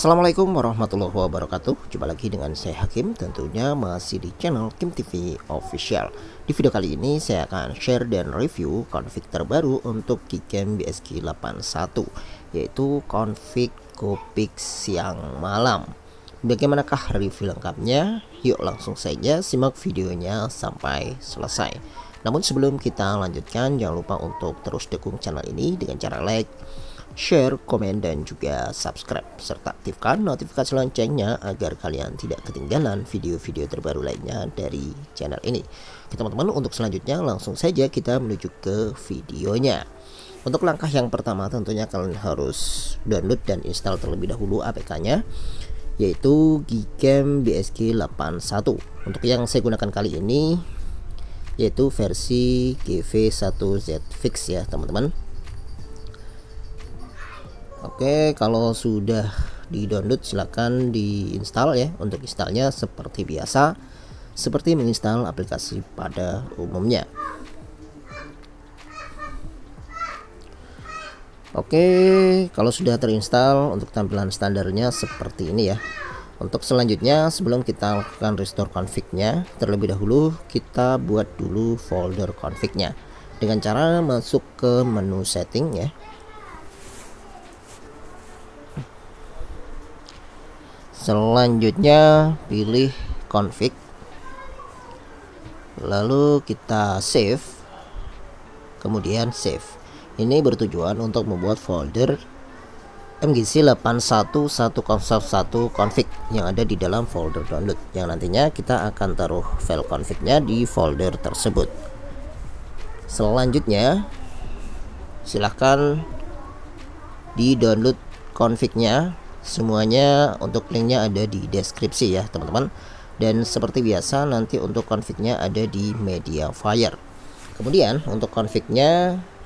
Assalamualaikum warahmatullahi wabarakatuh Jumpa lagi dengan saya Hakim Tentunya masih di channel Kim TV Official Di video kali ini saya akan share dan review config terbaru untuk Kikem BSG 81 Yaitu config Gopik siang malam Bagaimanakah review lengkapnya? Yuk langsung saja simak videonya sampai selesai Namun sebelum kita lanjutkan jangan lupa untuk terus dukung channel ini dengan cara like share, komen, dan juga subscribe serta aktifkan notifikasi loncengnya agar kalian tidak ketinggalan video-video terbaru lainnya dari channel ini. Oke teman-teman untuk selanjutnya langsung saja kita menuju ke videonya. Untuk langkah yang pertama tentunya kalian harus download dan install terlebih dahulu APK-nya yaitu Gcam BSG 81. Untuk yang saya gunakan kali ini yaitu versi GV1Z Fix ya, teman-teman. Oke, kalau sudah di-download silakan diinstal ya. Untuk installnya seperti biasa, seperti menginstal aplikasi pada umumnya. Oke, kalau sudah terinstal untuk tampilan standarnya seperti ini ya. Untuk selanjutnya sebelum kita lakukan restore config-nya, terlebih dahulu kita buat dulu folder config-nya. Dengan cara masuk ke menu setting ya. selanjutnya pilih config lalu kita save kemudian save ini bertujuan untuk membuat folder mgc 81101 config yang ada di dalam folder download yang nantinya kita akan taruh file confignya di folder tersebut selanjutnya silahkan di download confignya Semuanya untuk linknya ada di deskripsi ya teman-teman. Dan seperti biasa nanti untuk config ada di media fire. Kemudian untuk config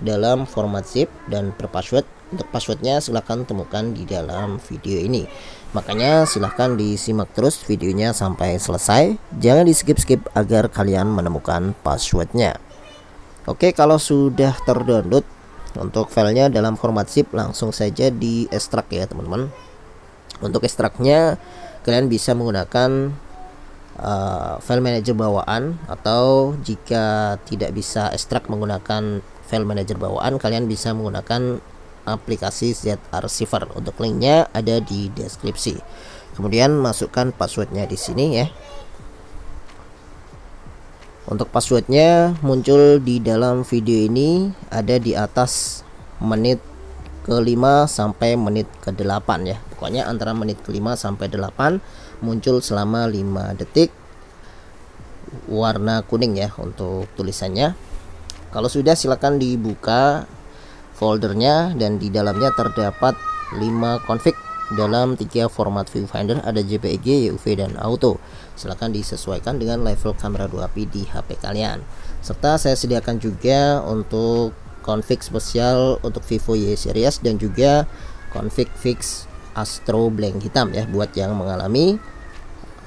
dalam format zip dan per password. Untuk passwordnya silahkan temukan di dalam video ini. Makanya silahkan disimak terus videonya sampai selesai. Jangan di skip-skip agar kalian menemukan passwordnya. Oke kalau sudah terdownload untuk filenya dalam format zip langsung saja di ekstrak ya teman-teman untuk ekstraknya kalian bisa menggunakan uh, file manager bawaan atau jika tidak bisa ekstrak menggunakan file manager bawaan kalian bisa menggunakan aplikasi ZArchiver. untuk linknya ada di deskripsi kemudian masukkan passwordnya di sini ya untuk passwordnya muncul di dalam video ini ada di atas menit ke-5 sampai menit ke-8 ya. Pokoknya antara menit ke-5 sampai 8 muncul selama 5 detik warna kuning ya untuk tulisannya. Kalau sudah silakan dibuka foldernya dan di dalamnya terdapat 5 config dalam tiga format viewfinder ada JPEG, UV dan auto. Silakan disesuaikan dengan level kamera 2 api di HP kalian. Serta saya sediakan juga untuk config spesial untuk Vivo Y series dan juga config fix Astro blank hitam ya buat yang mengalami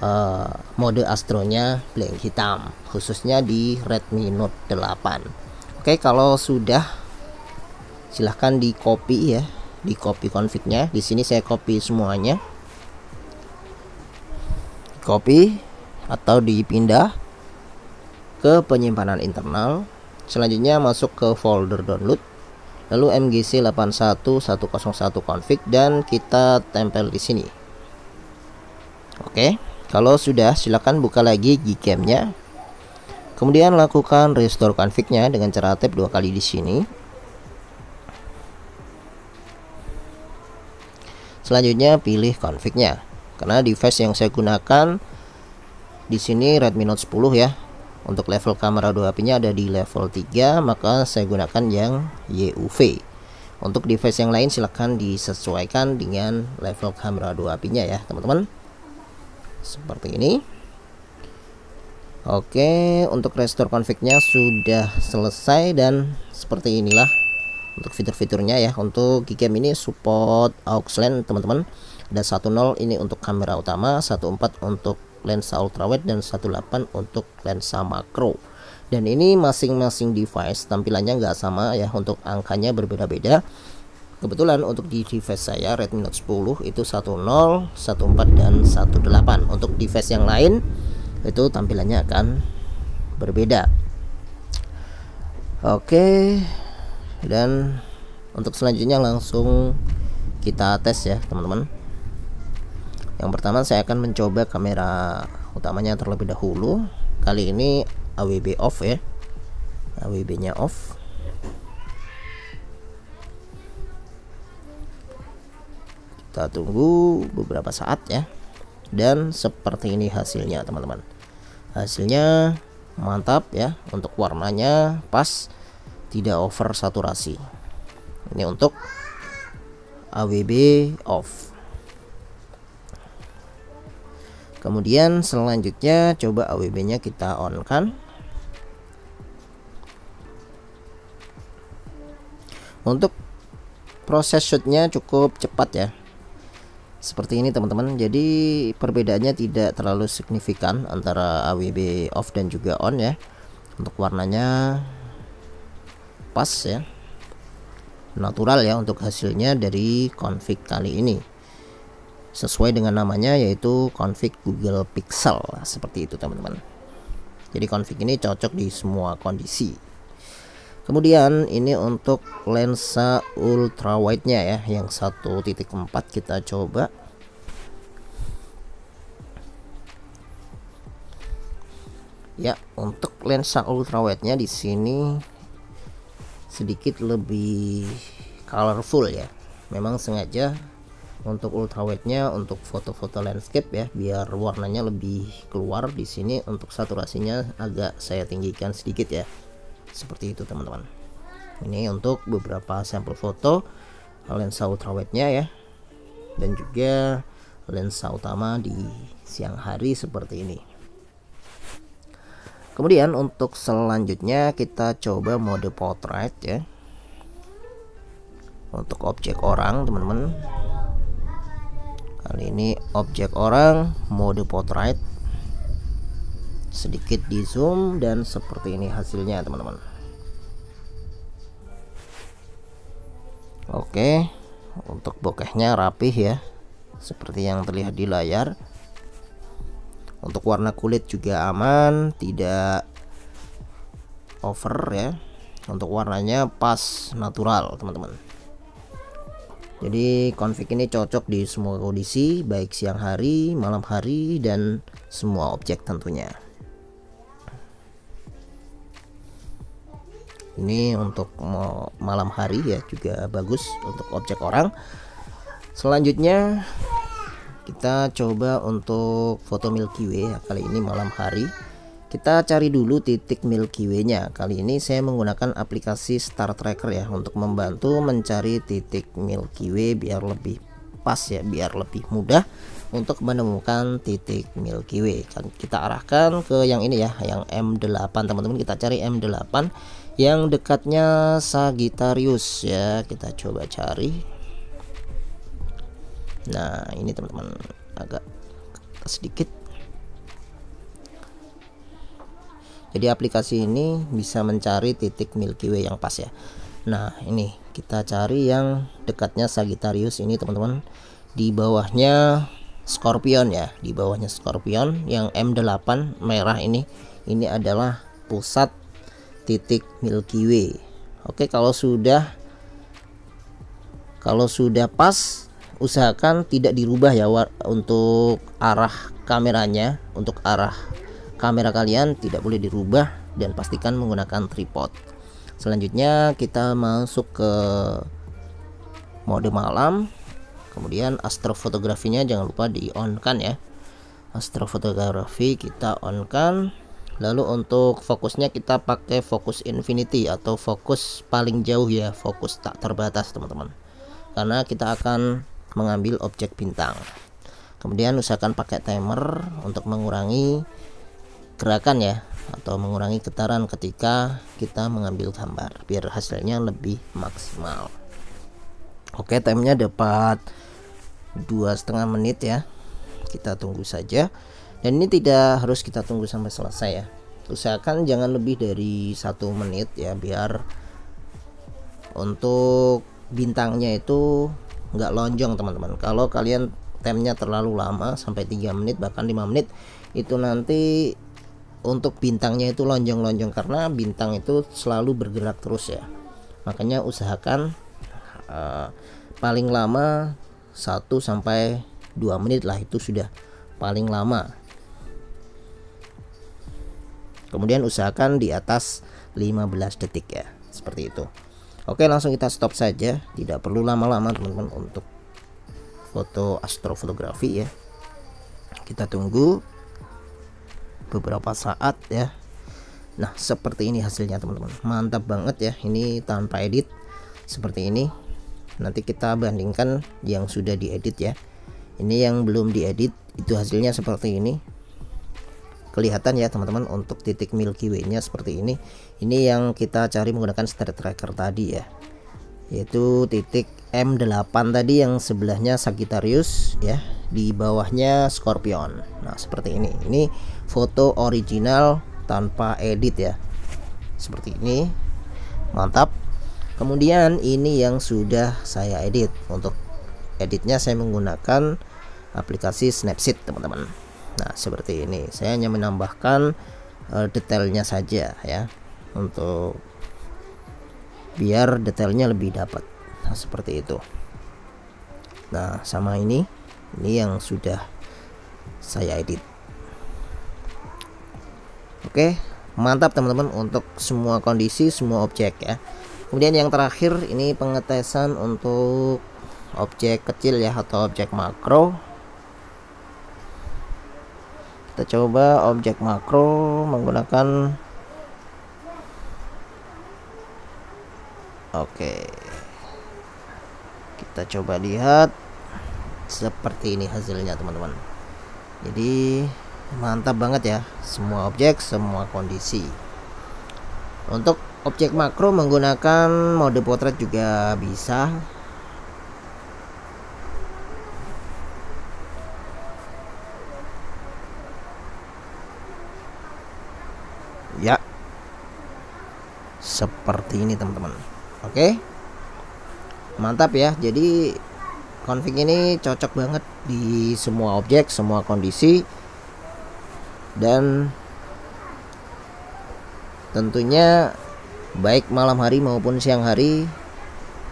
uh, mode Astronya blank hitam khususnya di Redmi Note 8 Oke kalau sudah silahkan di copy ya di copy konfliknya Di sini saya copy semuanya. Copy atau dipindah ke penyimpanan internal. Selanjutnya masuk ke folder download lalu mgc 81101 config dan kita tempel di sini. Oke, kalau sudah silakan buka lagi gcam-nya. Kemudian lakukan restore config-nya dengan cara tap dua kali di sini. Selanjutnya pilih config-nya. Karena device yang saya gunakan di sini Redmi Note 10 ya, untuk level kamera 2 HP nya ada di level 3 maka saya gunakan yang YUV untuk device yang lain silahkan disesuaikan dengan level kamera 2 HP nya ya teman-teman seperti ini Oke untuk restore config-nya sudah selesai dan seperti inilah untuk fitur-fiturnya ya untuk Gcam ini support aux teman-teman ada 10 ini untuk kamera utama 14 untuk lensa ultrawide dan 18 untuk lensa makro dan ini masing-masing device tampilannya nggak sama ya untuk angkanya berbeda-beda kebetulan untuk di device saya Redmi Note 10 itu 10, 14 dan 18 untuk device yang lain itu tampilannya akan berbeda oke dan untuk selanjutnya langsung kita tes ya teman-teman yang pertama saya akan mencoba kamera utamanya terlebih dahulu kali ini AWB off ya AWB nya off kita tunggu beberapa saat ya dan seperti ini hasilnya teman-teman hasilnya mantap ya untuk warnanya pas tidak over saturasi ini untuk AWB off kemudian selanjutnya coba AWB nya kita on kan untuk proses shootnya cukup cepat ya seperti ini teman-teman jadi perbedaannya tidak terlalu signifikan antara AWB off dan juga on ya untuk warnanya pas ya natural ya untuk hasilnya dari config kali ini sesuai dengan namanya yaitu config Google Pixel seperti itu teman-teman jadi config ini cocok di semua kondisi kemudian ini untuk lensa ultrawide nya ya yang 1.4 kita coba ya untuk lensa ultrawide nya di sini sedikit lebih colorful ya memang sengaja untuk nya untuk foto-foto landscape ya biar warnanya lebih keluar di sini untuk saturasinya agak saya tinggikan sedikit ya seperti itu teman-teman ini untuk beberapa sampel foto lensa nya ya dan juga lensa utama di siang hari seperti ini kemudian untuk selanjutnya kita coba mode portrait ya untuk objek orang teman-teman kali ini objek orang mode portrait sedikit di zoom dan seperti ini hasilnya teman-teman oke untuk bokehnya rapih ya seperti yang terlihat di layar untuk warna kulit juga aman tidak over ya untuk warnanya pas natural teman-teman jadi config ini cocok di semua kondisi, baik siang hari, malam hari, dan semua objek tentunya. Ini untuk malam hari ya juga bagus untuk objek orang. Selanjutnya kita coba untuk foto Milky Way ya. kali ini malam hari. Kita cari dulu titik Milky Way-nya. Kali ini saya menggunakan aplikasi Star Tracker ya untuk membantu mencari titik Milky Way biar lebih pas ya, biar lebih mudah untuk menemukan titik Milky Way. Kan kita arahkan ke yang ini ya, yang M8 teman-teman. Kita cari M8 yang dekatnya Sagittarius ya. Kita coba cari. Nah, ini teman-teman agak sedikit jadi aplikasi ini bisa mencari titik Milky Way yang pas ya nah ini kita cari yang dekatnya Sagittarius ini teman-teman di bawahnya Scorpion ya di bawahnya Scorpion yang M8 merah ini ini adalah pusat titik Milky Way Oke kalau sudah kalau sudah pas usahakan tidak dirubah ya untuk arah kameranya untuk arah kamera kalian tidak boleh dirubah dan pastikan menggunakan tripod selanjutnya kita masuk ke mode malam kemudian astrofotografinya jangan lupa di on kan ya astrofotografi kita on kan lalu untuk fokusnya kita pakai fokus infinity atau fokus paling jauh ya fokus tak terbatas teman-teman karena kita akan mengambil objek bintang kemudian usahakan pakai timer untuk mengurangi gerakan ya atau mengurangi getaran ketika kita mengambil gambar biar hasilnya lebih maksimal oke timenya dapat dua setengah menit ya kita tunggu saja dan ini tidak harus kita tunggu sampai selesai ya usahakan jangan lebih dari satu menit ya biar untuk bintangnya itu nggak lonjong teman-teman kalau kalian temnya terlalu lama sampai 3 menit bahkan 5 menit itu nanti untuk bintangnya itu lonjong-lonjong karena bintang itu selalu bergerak terus ya makanya usahakan uh, paling lama 1 sampai 2 menit lah itu sudah paling lama kemudian usahakan di atas 15 detik ya seperti itu oke langsung kita stop saja tidak perlu lama-lama teman-teman untuk foto astrofotografi ya kita tunggu beberapa saat ya nah seperti ini hasilnya teman-teman mantap banget ya ini tanpa edit seperti ini nanti kita bandingkan yang sudah diedit ya ini yang belum diedit itu hasilnya seperti ini kelihatan ya teman-teman untuk titik Milky Way nya seperti ini ini yang kita cari menggunakan star tracker tadi ya yaitu titik M8 tadi yang sebelahnya Sagittarius ya di bawahnya Scorpion nah seperti ini ini foto original tanpa edit ya seperti ini mantap kemudian ini yang sudah saya edit untuk editnya saya menggunakan aplikasi Snapseed teman-teman nah seperti ini saya hanya menambahkan uh, detailnya saja ya untuk biar detailnya lebih dapat nah seperti itu nah sama ini ini yang sudah saya edit Oke, mantap teman-teman untuk semua kondisi, semua objek ya. Kemudian yang terakhir ini pengetesan untuk objek kecil ya atau objek makro. Kita coba objek makro menggunakan Oke. Kita coba lihat seperti ini hasilnya teman-teman. Jadi mantap banget ya semua objek semua kondisi untuk objek makro menggunakan mode potret juga bisa ya seperti ini teman-teman oke mantap ya jadi config ini cocok banget di semua objek semua kondisi dan tentunya baik malam hari maupun siang hari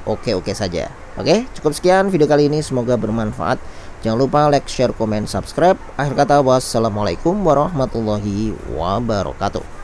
oke-oke saja. Oke, cukup sekian video kali ini semoga bermanfaat. Jangan lupa like, share, komen, subscribe. Akhir kata wassalamualaikum warahmatullahi wabarakatuh.